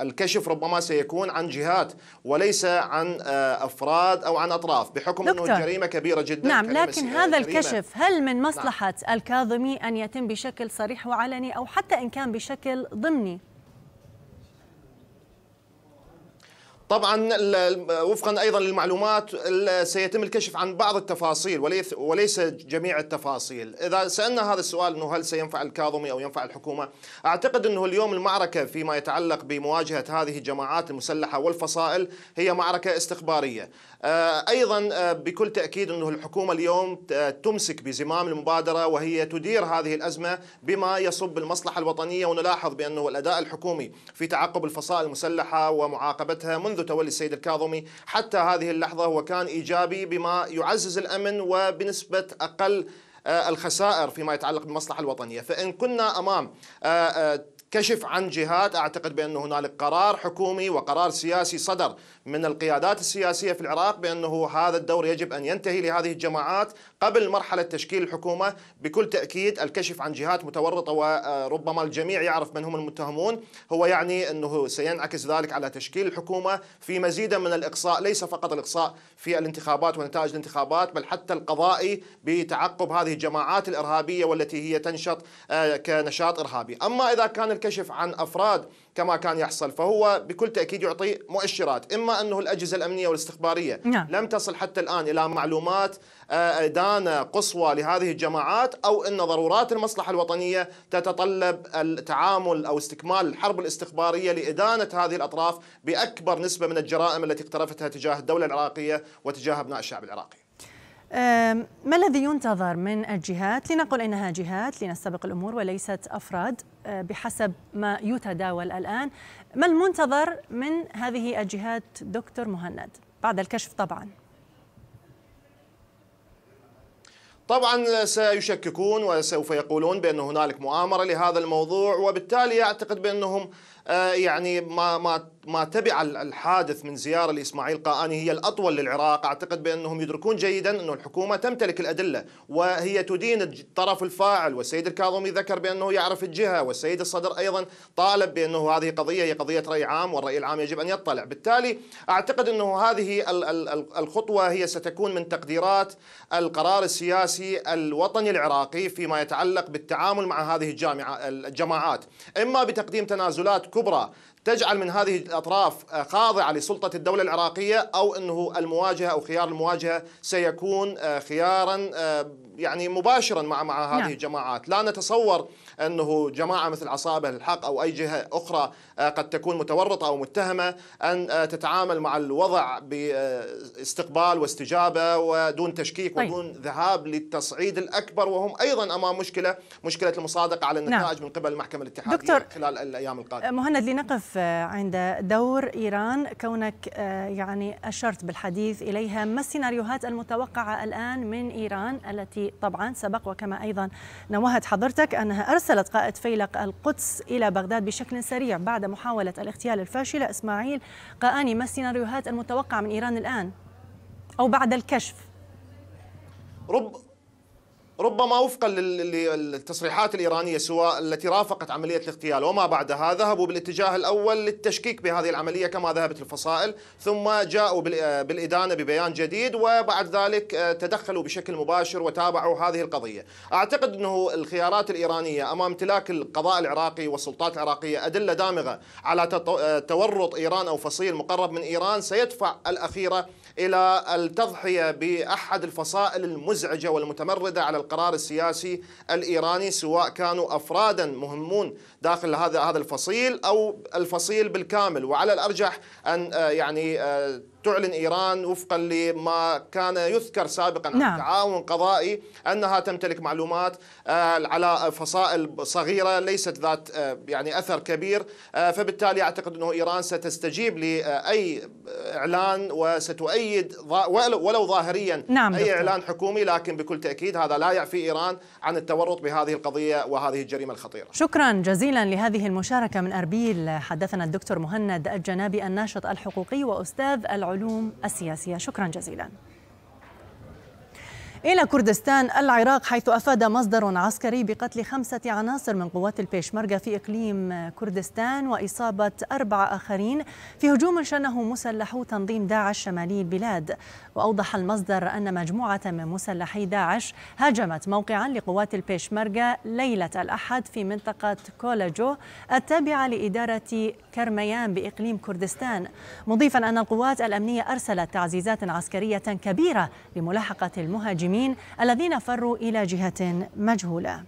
الكشف ربما سيكون عن جهات وليس عن آه، أفراد أو عن أطراف بحكم أنه الجريمة كبيرة جدا نعم لكن هذا الكشف هل من نعم. مصلحة نعم. الكاظمي أن يتم بشكل صريح وعلني أو حتى إن كان بشكل ضمني طبعا وفقا ايضا للمعلومات سيتم الكشف عن بعض التفاصيل وليس جميع التفاصيل، اذا سالنا هذا السؤال انه هل سينفع الكاظمي او ينفع الحكومه؟ اعتقد انه اليوم المعركه فيما يتعلق بمواجهه هذه الجماعات المسلحه والفصائل هي معركه استخباريه. آه، ايضا آه، بكل تاكيد انه الحكومه اليوم تمسك بزمام المبادره وهي تدير هذه الازمه بما يصب المصلحه الوطنيه ونلاحظ بانه الاداء الحكومي في تعقب الفصائل المسلحه ومعاقبتها منذ منذ تولي السيد الكاظمي حتى هذه اللحظة هو كان إيجابي بما يعزز الأمن وبنسبة أقل آه، الخسائر فيما يتعلق بالمصلحة الوطنية فإن كنا أمام آه، آه، كشف عن جهات اعتقد بان هنالك قرار حكومي وقرار سياسي صدر من القيادات السياسية في العراق بأنه هذا الدور يجب أن ينتهي لهذه الجماعات قبل مرحلة تشكيل الحكومة بكل تأكيد الكشف عن جهات متورطة وربما الجميع يعرف من هم المتهمون هو يعني أنه سينعكس ذلك على تشكيل الحكومة في مزيدا من الإقصاء ليس فقط الإقصاء في الانتخابات ونتائج الانتخابات بل حتى القضائي بتعقب هذه الجماعات الإرهابية والتي هي تنشط آه، كنشاط إرهابي أما إذا كان الكشف عن أفراد كما كان يحصل فهو بكل تأكيد يعطي مؤشرات إما أنه الأجهزة الأمنية والاستخبارية نعم. لم تصل حتى الآن إلى معلومات آه، دانة قصوى لهذه الجماعات أو أن ضرورات المصلحة الوطنية تتطلب التعامل أو استكمال الحرب الاستخبارية لإدانة هذه الأطراف بأكبر نسبة من الجرائم التي اقترفتها تجاه الدولة العراقية وتجاه أبناء الشعب العراقي ما الذي ينتظر من الجهات لنقل انها جهات لنستبق الامور وليست افراد أه، بحسب ما يتداول الان ما المنتظر من هذه الجهات دكتور مهند بعد الكشف طبعا طبعا سيشككون وسوف يقولون بأن هنالك مؤامرة لهذا الموضوع وبالتالي أعتقد بأنهم آه، يعني ما ما ما تبع الحادث من زياره لاسماعيل قاني هي الاطول للعراق، اعتقد بانهم يدركون جيدا انه الحكومه تمتلك الادله وهي تدين الطرف الفاعل والسيد الكاظمي ذكر بانه يعرف الجهه والسيد الصدر ايضا طالب بانه هذه قضيه هي قضيه راي عام والراي العام يجب ان يطلع، بالتالي اعتقد انه هذه الخطوه هي ستكون من تقديرات القرار السياسي الوطني العراقي فيما يتعلق بالتعامل مع هذه الجامعه الجماعات، اما بتقديم تنازلات الكبرى تجعل من هذه الأطراف آه، خاضعة لسلطة الدولة العراقية أو أنه المواجهة أو خيار المواجهة سيكون آه، خيارا آه، يعني مباشرا مع مع هذه نعم. الجماعات لا نتصور أنه جماعة مثل عصابة الحق أو أي جهة أخرى قد تكون متورطة أو متهمة أن تتعامل مع الوضع باستقبال واستجابة ودون تشكيك طيب. ودون ذهاب للتصعيد الأكبر وهم أيضا أمام مشكلة مشكلة المصادقة على النتائج نعم. من قبل المحكمة الاتحادية دكتور خلال الأيام القادمة مهند لنقف عند دور إيران كونك آه، يعني أشرت بالحديث إليها ما السيناريوهات المتوقعة الآن من إيران التي طبعا سبق وكما أيضا نوهت حضرتك أنها أرسلت قائد فيلق القدس إلى بغداد بشكل سريع بعد محاولة الاغتيال الفاشلة إسماعيل قاني ما السيناريوهات المتوقعة من إيران الآن أو بعد الكشف رب ربما وفقا للتصريحات الإيرانية سواء التي رافقت عملية الاغتيال وما بعدها ذهبوا بالاتجاه الأول للتشكيك بهذه العملية كما ذهبت الفصائل ثم جاءوا بالإدانة ببيان جديد وبعد ذلك آه، تدخلوا بشكل مباشر وتابعوا هذه القضية أعتقد أنه الخيارات الإيرانية أمام امتلاك القضاء العراقي والسلطات العراقية أدلة دامغة على آه، تورط إيران أو فصيل مقرب من إيران سيدفع الأخيرة إلى التضحية بأحد الفصائل المزعجة والمتمردة على القرار السياسي الإيراني سواء كانوا أفرادا مهمون داخل هذا هذا الفصيل أو الفصيل بالكامل وعلى الأرجح أن آه، يعني آه، تعلن إيران وفقا لما كان يذكر سابقا نعم. عن تعاون قضائي أنها تمتلك معلومات آه، على فصائل صغيرة ليست ذات آه، يعني أثر كبير آه، فبالتالي أعتقد أنه إيران ستستجيب لأي إعلان وستؤيد ولو ظاهريا نعم أي دكتور. إعلان حكومي لكن بكل تأكيد هذا لا يعفي إيران عن التورط بهذه القضية وهذه الجريمة الخطيرة شكرا جزيلا لهذه المشاركة من أربيل حدثنا الدكتور مهند الجنابي الناشط الحقوقي وأستاذ العلوم العلوم السياسية شكرا جزيلا إلى كردستان العراق حيث أفاد مصدر عسكري بقتل خمسة عناصر من قوات البيشمركة في إقليم كردستان وإصابة أربعة آخرين في هجوم شنه مسلحو تنظيم داعش شمالي البلاد وأوضح المصدر أن مجموعة من مسلحي داعش هاجمت موقعا لقوات البيشمركة ليلة الأحد في منطقة كولاجو التابعة لإدارة كرميان بإقليم كردستان مضيفا أن القوات الأمنية أرسلت تعزيزات عسكرية كبيرة لملاحقة المهاجمين المهاجمين الذين فروا إلى جهة مجهولة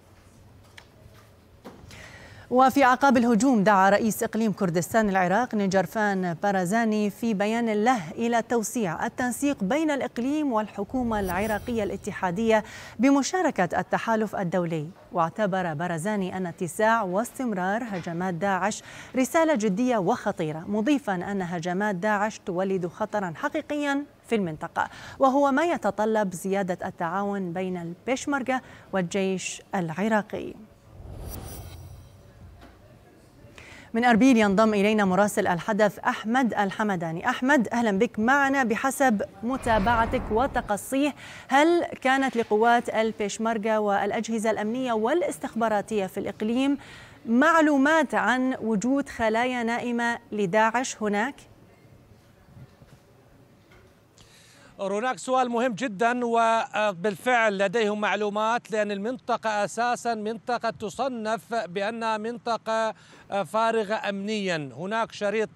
وفي أعقاب الهجوم دعا رئيس إقليم كردستان العراق نجرفان بارزاني في بيان له إلى توسيع التنسيق بين الإقليم والحكومة العراقية الاتحادية بمشاركة التحالف الدولي واعتبر بارزاني أن اتساع واستمرار هجمات داعش رسالة جدية وخطيرة مضيفا أن هجمات داعش تولد خطرا حقيقيا في المنطقة وهو ما يتطلب زيادة التعاون بين البشمركة والجيش العراقي من أربيل ينضم إلينا مراسل الحدث أحمد الحمداني أحمد أهلا بك معنا بحسب متابعتك وتقصيه هل كانت لقوات البيشمركة والأجهزة الأمنية والاستخباراتية في الإقليم معلومات عن وجود خلايا نائمة لداعش هناك؟ هناك سؤال مهم جدا وبالفعل لديهم معلومات لأن المنطقة أساسا منطقة تصنف بأنها منطقة آه، فارغة أمنيا هناك شريط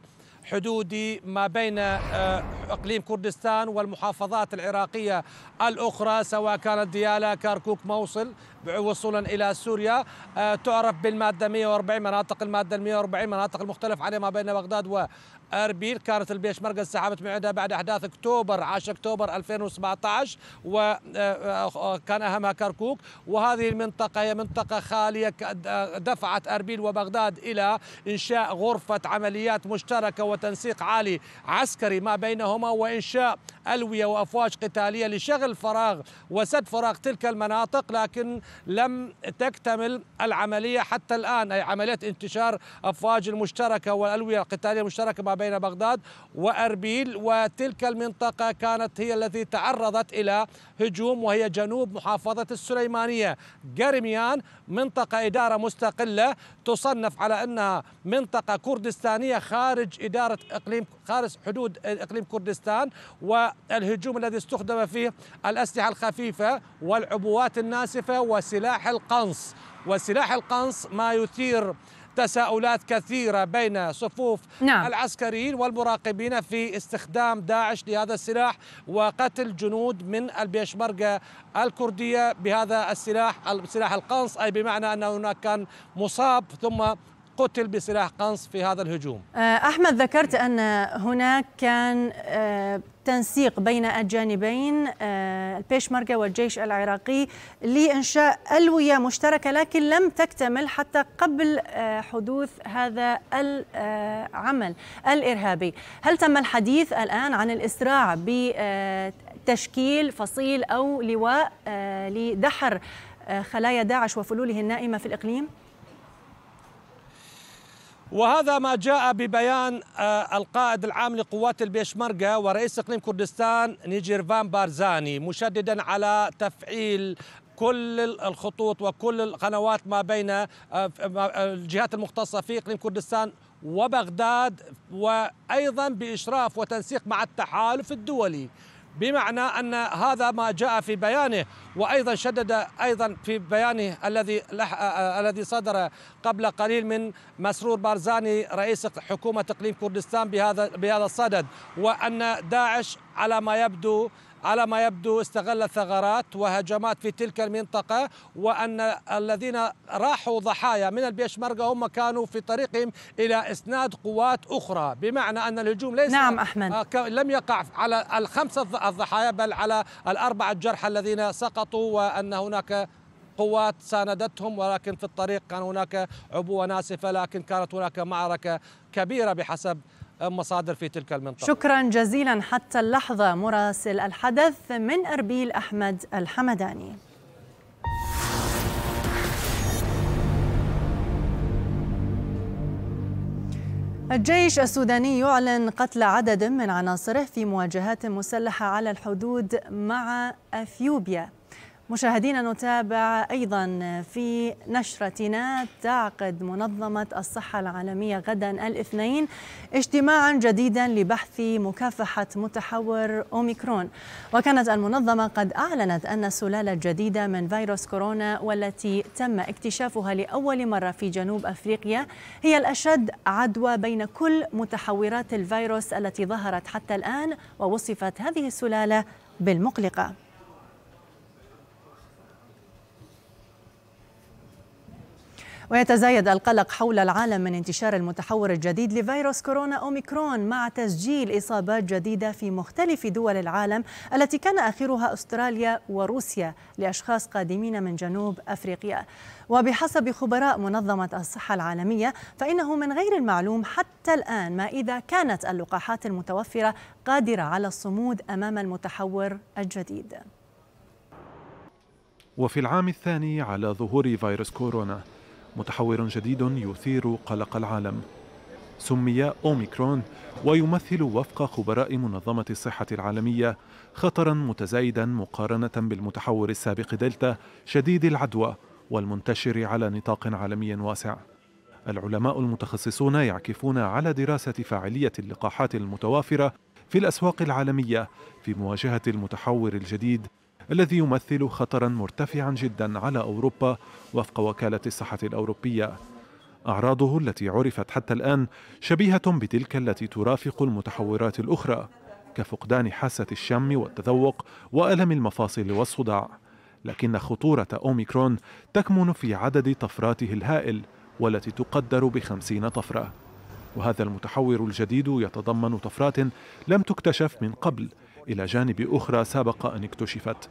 حدودي ما بين آه، اقليم كردستان والمحافظات العراقيه الاخرى سواء كانت ديالا كركوك موصل وصولا الى سوريا آه، تعرف بالماده 140 مناطق الماده 140 مناطق المختلف عليها ما بين بغداد اربيل كانت البيش مركز من عندها بعد احداث اكتوبر 10 اكتوبر 2017 وكان آه، آه، اهمها كركوك وهذه المنطقه هي منطقه خاليه آه، دفعت اربيل وبغداد الى انشاء غرفه عمليات مشتركه وتنسيق عالي عسكري ما بينهما وانشاء الويه وافواج قتاليه لشغل فراغ وسد فراغ تلك المناطق لكن لم تكتمل العمليه حتى الان اي عمليه انتشار افواج المشتركه والالويه القتاليه المشتركه ما بين بغداد وأربيل وتلك المنطقة كانت هي التي تعرضت إلى هجوم وهي جنوب محافظة السليمانية قرميان منطقة إدارة مستقلة تصنف على أنها منطقة كردستانية خارج إدارة إقليم خارج حدود إقليم كردستان والهجوم الذي استخدم فيه الأسلحة الخفيفة والعبوات الناسفة وسلاح القنص وسلاح القنص ما يثير تساؤلات كثيرة بين صفوف نعم. العسكريين والمراقبين في استخدام داعش لهذا السلاح وقتل جنود من البيشمركة الكردية بهذا السلاح السلاح القنص أي بمعنى أن هناك كان مصاب ثم قتل بسلاح قنص في هذا الهجوم آه، أحمد ذكرت أن هناك كان آه، تنسيق بين الجانبين آه، البيشمركة والجيش العراقي لإنشاء ألوية مشتركة لكن لم تكتمل حتى قبل حدوث هذا العمل الإرهابي هل تم الحديث الآن عن الإسراع بتشكيل فصيل أو لواء لدحر خلايا داعش وفلوله النائمة في الإقليم؟ وهذا ما جاء ببيان آه، القائد العام لقوات البيشمركة ورئيس اقليم كردستان نيجيرفان بارزاني مشددا على تفعيل كل الخطوط وكل القنوات ما بين آه، آه، الجهات المختصة في اقليم كردستان وبغداد وأيضا بإشراف وتنسيق مع التحالف الدولي بمعنى ان هذا ما جاء في بيانه وايضا شدد ايضا في بيانه الذي الذي صدر قبل قليل من مسرور بارزاني رئيس حكومه اقليم كردستان بهذا بهذا الصدد وان داعش على ما يبدو على ما يبدو استغل ثغرات وهجمات في تلك المنطقة وأن الذين راحوا ضحايا من البيشمركة هم كانوا في طريقهم إلى إسناد قوات أخرى بمعنى أن الهجوم ليس نعم أحمد آه، لم يقع على الخمسة الضحايا بل على الأربعة الجرحى الذين سقطوا وأن هناك قوات ساندتهم ولكن في الطريق كان هناك عبوة ناسفة لكن كانت هناك معركة كبيرة بحسب مصادر في تلك المنطقة شكرا جزيلا حتى اللحظة مراسل الحدث من أربيل أحمد الحمداني الجيش السوداني يعلن قتل عدد من عناصره في مواجهات مسلحة على الحدود مع أثيوبيا مشاهدينا نتابع ايضا في نشرتنا تعقد منظمه الصحه العالميه غدا الاثنين اجتماعا جديدا لبحث مكافحه متحور اوميكرون وكانت المنظمه قد اعلنت ان السلاله الجديده من فيروس كورونا والتي تم اكتشافها لاول مره في جنوب افريقيا هي الاشد عدوى بين كل متحورات الفيروس التي ظهرت حتى الان ووصفت هذه السلاله بالمقلقه ويتزايد القلق حول العالم من انتشار المتحور الجديد لفيروس كورونا أوميكرون مع تسجيل إصابات جديدة في مختلف دول العالم التي كان آخرها أستراليا وروسيا لأشخاص قادمين من جنوب أفريقيا وبحسب خبراء منظمة الصحة العالمية فإنه من غير المعلوم حتى الآن ما إذا كانت اللقاحات المتوفرة قادرة على الصمود أمام المتحور الجديد وفي العام الثاني على ظهور فيروس كورونا متحور جديد يثير قلق العالم سمي أوميكرون ويمثل وفق خبراء منظمة الصحة العالمية خطرا متزايدا مقارنة بالمتحور السابق دلتا شديد العدوى والمنتشر على نطاق عالمي واسع العلماء المتخصصون يعكفون على دراسة فاعلية اللقاحات المتوافرة في الأسواق العالمية في مواجهة المتحور الجديد الذي يمثل خطرا مرتفعا جدا على أوروبا وفق وكالة الصحة الأوروبية أعراضه التي عرفت حتى الآن شبيهة بتلك التي ترافق المتحورات الأخرى كفقدان حاسة الشم والتذوق وألم المفاصل والصداع لكن خطورة أوميكرون تكمن في عدد طفراته الهائل والتي تقدر بخمسين طفرة وهذا المتحور الجديد يتضمن طفرات لم تكتشف من قبل إلى جانب أخرى سابق أن اكتشفت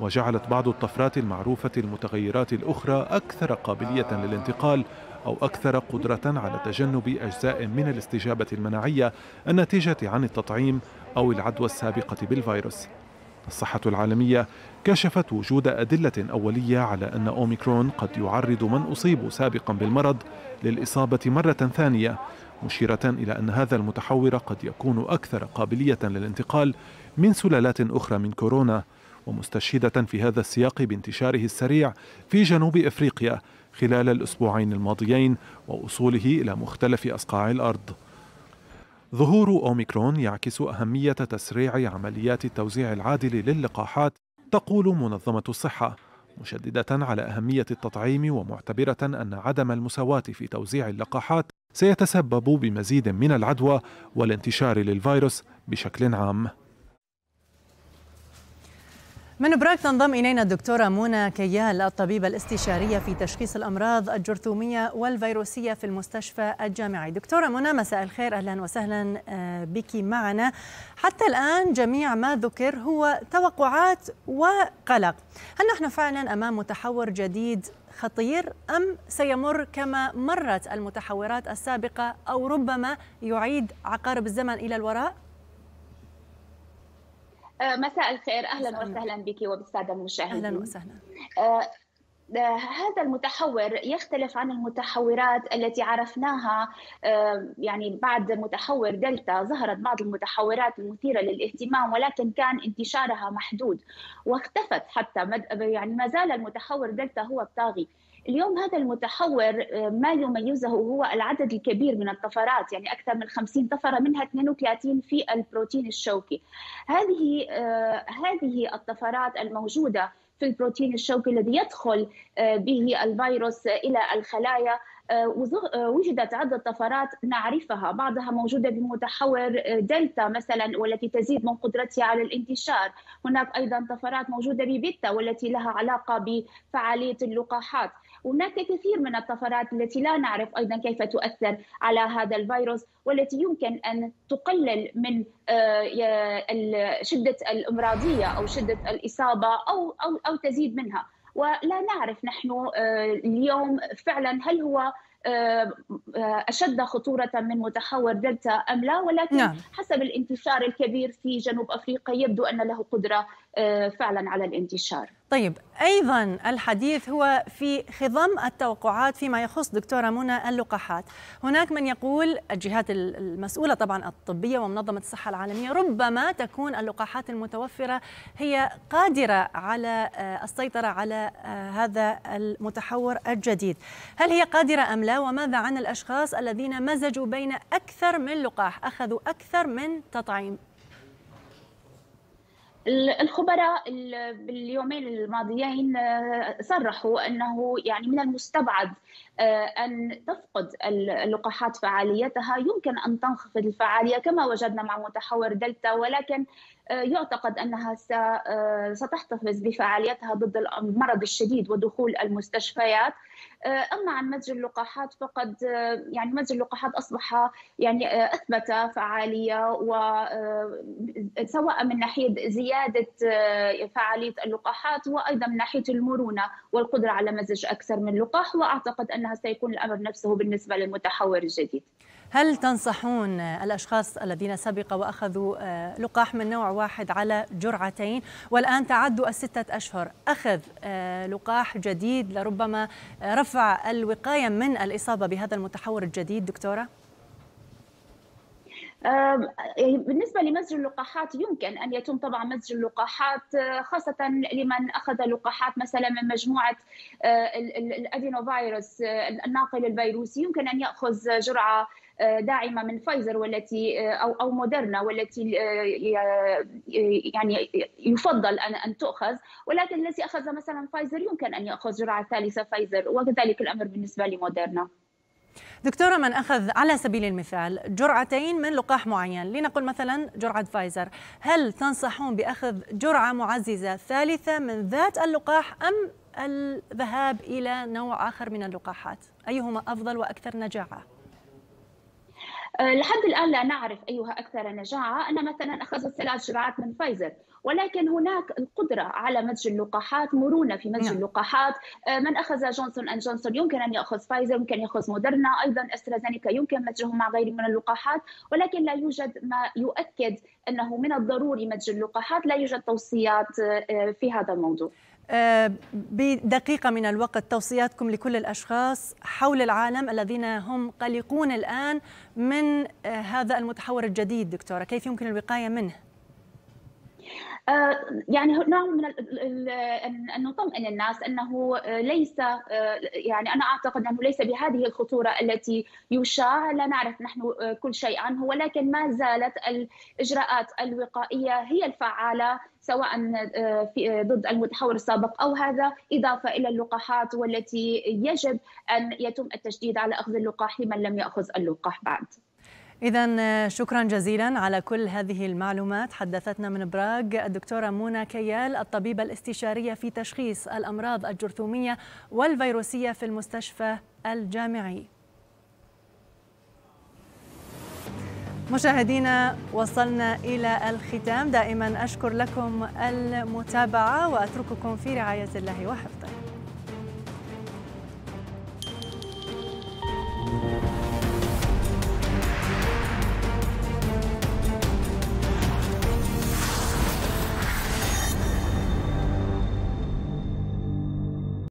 وجعلت بعض الطفرات المعروفة المتغيرات الأخرى أكثر قابلية للانتقال أو أكثر قدرة على تجنب أجزاء من الاستجابة المناعية الناتجة عن التطعيم أو العدوى السابقة بالفيروس. الصحة العالمية كشفت وجود أدلة أولية على أن أوميكرون قد يعرض من أصيبوا سابقا بالمرض للإصابة مرة ثانية مشيرة إلى أن هذا المتحور قد يكون أكثر قابلية للانتقال من سلالات أخرى من كورونا ومستشهدة في هذا السياق بانتشاره السريع في جنوب إفريقيا خلال الأسبوعين الماضيين ووصوله إلى مختلف أصقاع الأرض ظهور أوميكرون يعكس أهمية تسريع عمليات التوزيع العادل للقاحات تقول منظمة الصحة مشددة على أهمية التطعيم ومعتبرة أن عدم المساواة في توزيع اللقاحات سيتسبب بمزيد من العدوى والانتشار للفيروس بشكل عام من براك تنضم إلينا الدكتورة منى كيال الطبيبة الاستشارية في تشخيص الأمراض الجرثومية والفيروسية في المستشفى الجامعي دكتورة منى مساء الخير أهلا وسهلا آه، بك معنا حتى الآن جميع ما ذكر هو توقعات وقلق هل نحن فعلا أمام متحور جديد خطير أم سيمر كما مرت المتحورات السابقة أو ربما يعيد عقارب الزمن إلى الوراء؟ آه، مساء الخير اهلا مسألة. وسهلا بك وبالساده المشاهدين اهلا وسهلا آه، آه، هذا المتحور يختلف عن المتحورات التي عرفناها يعني بعد متحور دلتا ظهرت بعض المتحورات المثيره للاهتمام ولكن كان انتشارها محدود واختفت حتى يعني ما زال المتحور دلتا هو الطاغي اليوم هذا المتحور آه، ما يميزه هو العدد الكبير من الطفرات يعني أكثر من 50 طفرة منها 32 في البروتين الشوكي هذه آه، هذه الطفرات الموجودة في البروتين الشوكي الذي يدخل آه، به الفيروس إلى الخلايا وجدت عدة طفرات نعرفها بعضها موجودة بمتحور دلتا مثلا والتي تزيد من قدرتها على الانتشار هناك أيضا طفرات موجودة ببيتا والتي لها علاقة بفعالية اللقاحات هناك كثير من الطفرات التي لا نعرف أيضا كيف تؤثر على هذا الفيروس والتي يمكن أن تقلل من آه، شدة الإمراضية أو شدة الإصابة أو, أو, أو تزيد منها ولا نعرف نحن آه، اليوم فعلا هل هو آه، أشد خطورة من متحور دلتا أم لا ولكن نعم. حسب الانتشار الكبير في جنوب أفريقيا يبدو أن له قدرة آه، فعلا على الانتشار طيب ايضا الحديث هو في خضم التوقعات فيما يخص دكتوره منى اللقاحات هناك من يقول الجهات المسؤوله طبعا الطبيه ومنظمه الصحه العالميه ربما تكون اللقاحات المتوفره هي قادره على آه، السيطره على آه، هذا المتحور الجديد هل هي قادره ام لا وماذا عن الاشخاص الذين مزجوا بين اكثر من لقاح اخذوا اكثر من تطعيم الخبراء باليومين الماضيين آه، صرحوا انه يعني من المستبعد آه، ان تفقد اللقاحات فعاليتها يمكن ان تنخفض الفعاليه كما وجدنا مع متحور دلتا ولكن يعتقد أنها آه، ستحتفظ بفعاليتها ضد المرض الشديد ودخول المستشفيات آه، أما عن متجر اللقاحات فقد آه، يعني متجر اللقاحات أصبح يعني أثبت فعالية و سواء من ناحية زيادة فعالية اللقاحات وأيضا من ناحية المرونة والقدرة على مزج أكثر من لقاح وأعتقد أنها سيكون الأمر نفسه بالنسبة للمتحور الجديد هل تنصحون الأشخاص الذين سبق وأخذوا آه، لقاح من نوع واحد على جرعتين والآن تعدوا الستة أشهر أخذ آه، لقاح جديد لربما آه، رفع الوقاية من الإصابة بهذا المتحور الجديد دكتورة؟ إيه، بالنسبة لمزج اللقاحات يمكن أن يتم طبعا مزج اللقاحات خاصة لمن أخذ لقاحات مثلا من مجموعة الأدينوفيروس الناقل الفيروسي يمكن أن يأخذ جرعة آه، داعمه من فايزر والتي آه، او او موديرنا والتي آه، يعني يفضل ان ان تؤخذ ولكن الذي اخذ مثلا فايزر يمكن ان ياخذ جرعه ثالثه فايزر وكذلك الامر بالنسبه لموديرنا دكتورة من أخذ على سبيل المثال جرعتين من لقاح معين لنقل مثلا جرعة فايزر هل تنصحون بأخذ جرعة معززة ثالثة من ذات اللقاح أم الذهاب إلى نوع آخر من اللقاحات أيهما أفضل وأكثر نجاعة؟ آه، لحد الآن لا نعرف أيها أكثر نجاعة أنا مثلا أخذت ثلاث جرعات من فايزر ولكن هناك القدرة على مزج اللقاحات مرونة في مزج نعم. اللقاحات آه، من أخذ جونسون أند جونسون يمكن أن يأخذ فايزر يمكن يأخذ مودرنا أيضا أسترازينيكا يمكن مزجه مع غير من اللقاحات ولكن لا يوجد ما يؤكد أنه من الضروري مزج اللقاحات لا يوجد توصيات آه، في هذا الموضوع بدقيقة من الوقت توصياتكم لكل الأشخاص حول العالم الذين هم قلقون الآن من آه، هذا المتحور الجديد دكتورة كيف يمكن الوقاية منه؟ آه، يعني نوع من ان نطمئن الناس انه آه، ليس آه، يعني انا اعتقد انه ليس بهذه الخطوره التي يشاع لا نعرف نحن كل شيء عنه ولكن ما زالت الاجراءات الوقائيه هي الفعاله سواء في ضد المتحور السابق او هذا اضافه الى اللقاحات والتي يجب ان يتم التشديد على اخذ اللقاح لمن لم ياخذ اللقاح بعد. إذا آه، شكرا جزيلا على كل هذه المعلومات حدثتنا من براغ الدكتورة منى كيال الطبيبة الاستشارية في تشخيص الأمراض الجرثومية والفيروسية في المستشفى الجامعي مشاهدينا وصلنا إلى الختام دائما أشكر لكم المتابعة وأترككم في رعاية الله وحفظه